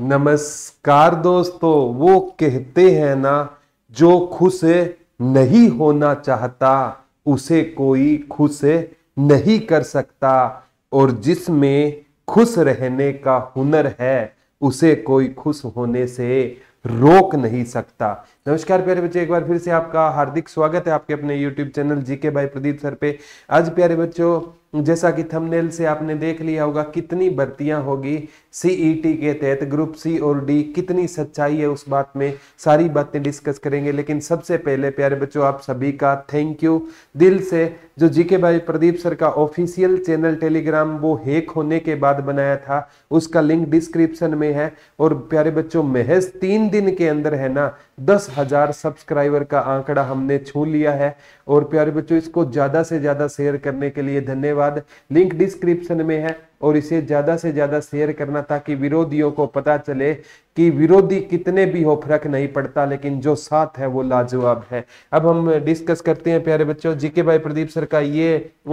नमस्कार दोस्तों वो कहते हैं ना जो खुश नहीं होना चाहता उसे कोई खुश नहीं कर सकता और जिसमें खुश रहने का हुनर है उसे कोई खुश होने से रोक नहीं सकता नमस्कार प्यारे बच्चे एक बार फिर से आपका हार्दिक स्वागत है आपके अपने YouTube channel GK by Pradeep sir पे आज प्यारे बच्चों जैसा कि थंबनेल से आपने देख लिया होगा कितनी भर्तियां होगी टी e के तहत ग्रुप सी और डी कितनी सच्चाई है उस बात में सारी बातें डिस्कस करेंगे लेकिन सबसे पहले प्यारे बच्चों आप सभी का थैंक यू दिल से जो जीके भाई प्रदीप सर का ऑफिशियल चैनल टेलीग्राम वो हैक होने के बाद बनाया था उसका लिंक डिस्क्रिप्शन में है और प्यारे बच्चों महज तीन दिन के अंदर है ना दस हजार सब्सक्राइबर का आंकड़ा हमने छू लिया है और प्यारे बच्चों इसको ज्यादा से ज्यादा शेयर करने के लिए धन्यवाद लिंक डिस्क्रिप्शन में है और इसे ज़्यादा से ज़्यादा शेयर करना ताकि विरोधियों को पता चले कि विरोधी कितने भी हो फर्क नहीं पड़ता लेकिन जो साथ है वो लाजवाब है अब हम डिस्कस करते हैं प्यारे बच्चों जीके भाई प्रदीप सर का ये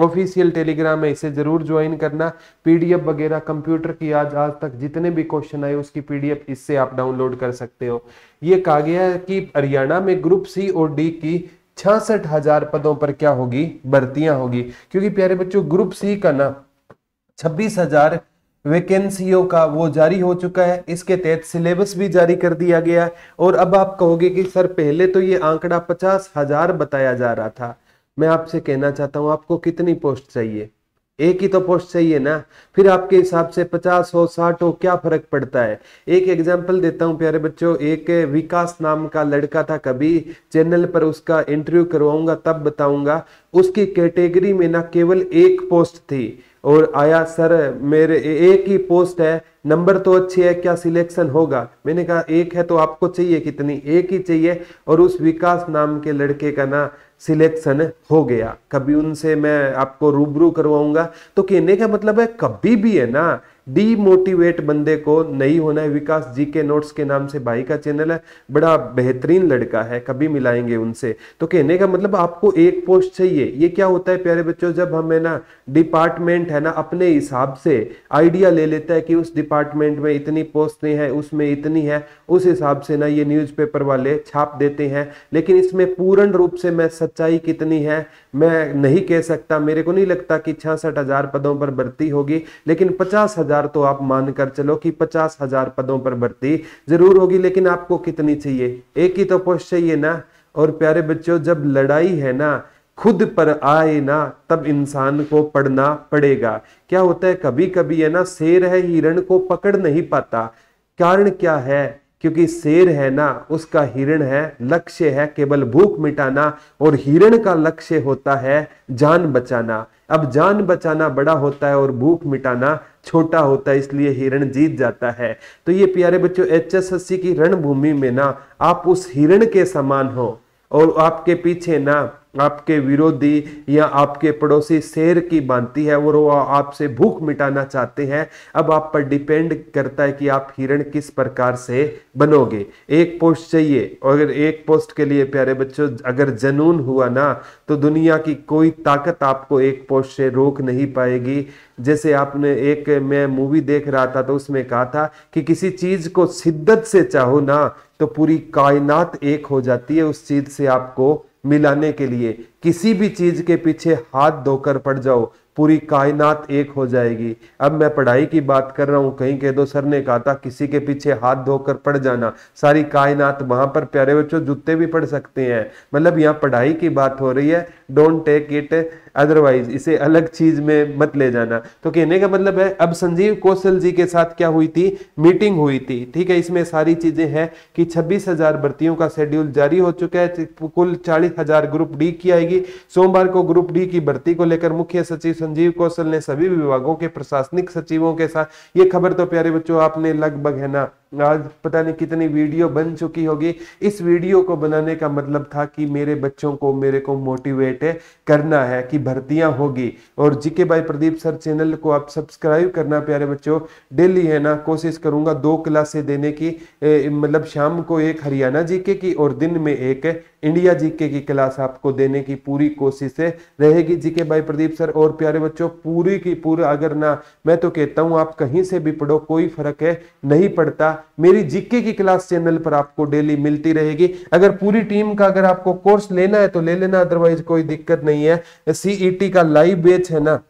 ऑफिशियल टेलीग्राम है इसे ज़रूर ज्वाइन करना पीडीएफ वगैरह कंप्यूटर की आज आज तक जितने भी क्वेश्चन आए उसकी पीडीएफ इससे आप डाउनलोड कर सकते हो ये कहा गया है कि हरियाणा में ग्रुप सी और डी की छियासठ हजार पदों पर क्या होगी भर्तियां होगी क्योंकि प्यारे बच्चों ग्रुप सी का ना छब्बीस हजार वेकेंसियों का वो जारी हो चुका है इसके तहत सिलेबस भी जारी कर दिया गया है और अब आप कहोगे कि सर पहले तो ये आंकड़ा पचास हजार बताया जा रहा था मैं आपसे कहना चाहता हूँ आपको कितनी पोस्ट चाहिए एक ही तो पोस्ट चाहिए ना फिर आपके हिसाब से पचास हो साठ हो क्या फर्क पड़ता है एक एग्जाम्पल देता हूँ प्यारे बच्चों एक विकास नाम का लड़का था कभी चैनल पर उसका इंटरव्यू करवाऊंगा तब बताऊंगा उसकी कैटेगरी में ना केवल एक पोस्ट थी और आया सर मेरे एक ही पोस्ट है नंबर तो अच्छे है क्या सिलेक्शन होगा मैंने कहा एक है तो आपको चाहिए कितनी एक ही चाहिए और उस विकास नाम के लड़के का ना सिलेक्शन हो गया कभी उनसे मैं आपको रूबरू करवाऊंगा तो कहने का मतलब है कभी भी है ना डीमोटिवेट बंदे को नहीं होना है विकास जी के नोट्स के नाम से भाई का चैनल है बड़ा बेहतरीन लड़का है कभी मिलाएंगे उनसे तो कहने का मतलब आपको एक पोस्ट चाहिए ये क्या होता है प्यारे बच्चों जब हमें ना डिपार्टमेंट है ना अपने हिसाब से आइडिया ले लेता है कि उस डिपार्ट डिपार्टमेंट में इतनी पोस्टें हैं उसमें इतनी है उस हिसाब से ना ये न्यूज़पेपर वाले छाप देते हैं लेकिन इसमें पूर्ण रूप से मैं सच्चाई कितनी है मैं नहीं कह सकता मेरे को नहीं लगता कि छियासठ हजार पदों पर भर्ती होगी लेकिन पचास हजार तो आप मानकर चलो कि पचास हजार पदों पर भर्ती जरूर होगी लेकिन आपको कितनी चाहिए एक ही तो पोस्ट चाहिए ना और प्यारे बच्चों जब लड़ाई है ना खुद पर आए ना तब इंसान को पढ़ना पड़ेगा क्या होता है कभी कभी है ना शेर है हिरण को पकड़ नहीं पाता कारण क्या है क्योंकि शेर है ना उसका हिरण है लक्ष्य है केवल भूख मिटाना और हिरण का लक्ष्य होता है जान बचाना अब जान बचाना बड़ा होता है और भूख मिटाना छोटा होता है इसलिए हिरण जीत जाता है तो ये प्यारे बच्चों एच एस एस सी की रणभूमि में ना आप उस हिरण के समान हो और आपके पीछे ना आपके विरोधी या आपके पड़ोसी शेर की बांधती है और वो आपसे भूख मिटाना चाहते हैं अब आप पर डिपेंड करता है कि आप हिरण किस प्रकार से बनोगे एक पोस्ट चाहिए और अगर एक पोस्ट के लिए प्यारे बच्चों अगर जनून हुआ ना तो दुनिया की कोई ताकत आपको एक पोस्ट से रोक नहीं पाएगी जैसे आपने एक मैं मूवी देख रहा था तो उसमें कहा था कि किसी चीज़ को शिद्दत से चाहो ना तो पूरी कायनात एक हो जाती है उस चीज़ से आपको मिलाने के लिए किसी भी चीज के पीछे हाथ धोकर पड़ जाओ पूरी कायनात एक हो जाएगी अब मैं पढ़ाई की बात कर रहा हूँ कहीं कह दो सर ने कहा था किसी के पीछे हाथ धोकर पड़ जाना सारी कायनात वहां पर प्यारे बच्चों जूते भी पड़ सकते हैं मतलब यहाँ पढ़ाई की बात हो रही है डोंट टेक इट अदरवाइज इसे अलग चीज में मत ले जाना तो कहने का मतलब है अब संजीव कौशल जी के साथ क्या हुई थी मीटिंग हुई थी ठीक है इसमें सारी चीजें हैं कि छब्बीस हजार भर्तियों का शेड्यूल जारी हो चुका है कुल चालीस हजार ग्रुप डी की आएगी सोमवार को ग्रुप डी की भर्ती को लेकर मुख्य सचिव संजीव कौशल ने सभी विभागों के प्रशासनिक सचिवों के साथ ये खबर तो प्यारे बच्चों आपने लगभग है ना आज पता नहीं कितनी वीडियो बन चुकी होगी इस वीडियो को बनाने का मतलब था कि मेरे बच्चों को मेरे को मोटिवेट करना है कि भर्तियां होगी और GK by Pradeep sir channel को आप सब्सक्राइब करना प्यारे बच्चों डेली है ना कोशिश करूंगा दो क्लासे देने की मतलब शाम को एक हरियाणा जीके की और दिन में एक इंडिया जीके की क्लास आपको देने की पूरी कोशिश रहेगी जीके बाई प्रदीप सर और प्यारे बच्चों पूरी की पूरा अगर ना मैं तो कहता हूँ आप कहीं से भी पढ़ो कोई फर्क है नहीं पड़ता मेरी जीके की क्लास चैनल पर आपको डेली मिलती रहेगी अगर पूरी टीम का अगर आपको कोर्स लेना है तो ले लेना अदरवाइज कोई दिक्कत नहीं है सीईटी का लाइव बेच है ना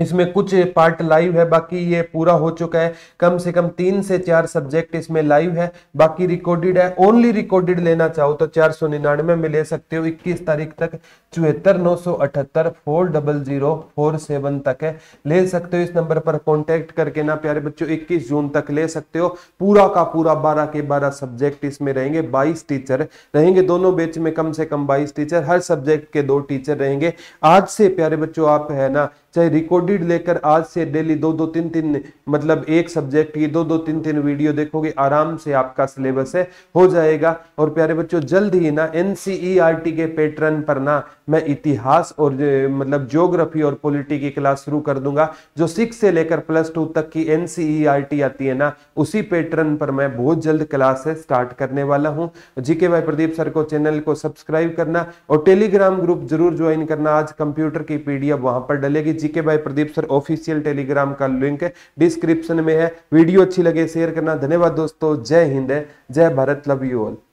इसमें कुछ पार्ट लाइव है बाकी ये पूरा हो चुका है कम से कम तीन से चार सब्जेक्ट इसमें लाइव है बाकी रिकॉर्डेड है ओनली रिकॉर्डेड लेना चाहो तो चार सौ निन्यानवे में ले सकते हो इक्कीस तारीख तक चौहत्तर नौ सौ अठहत्तर four double zero four seven तक है ले सकते हो इस नंबर पर कॉन्टेक्ट करके ना प्यारे बच्चों इक्कीस जून तक ले सकते हो पूरा का पूरा बारह के बारह सब्जेक्ट इसमें रहेंगे बाईस टीचर रहेंगे दोनों बेच में कम से कम बाईस टीचर हर सब्जेक्ट के दो टीचर रहेंगे आज से प्यारे बच्चों आप है ना चाहे रिकॉर्डेड लेकर आज से डेली दो दो तीन तीन मतलब एक सब्जेक्ट की दो दो तीन तीन वीडियो देखोगे आराम से आपका सिलेबस है हो जाएगा और प्यारे बच्चों जल्द ही ना एनसीईआरटी e के पैटर्न पर ना मैं इतिहास और मतलब ज्योग्राफी और पॉलिटी की क्लास शुरू कर दूंगा जो सिक्स से लेकर प्लस टू तक की एनसीईआरटी e आती है ना उसी पैटर्न पर मैं बहुत जल्द क्लास स्टार्ट करने वाला हूँ जीके भाई प्रदीप सर को चैनल को सब्सक्राइब करना और टेलीग्राम ग्रुप जरूर ज्वाइन करना आज कंप्यूटर की पीडीएफ वहां पर डलेगी GK by Pradeep sir official Telegram का लिंक डिस्क्रिप्शन में है वीडियो अच्छी लगे शेयर करना धन्यवाद दोस्तों जय हिंद जय भारत लव यू ऑल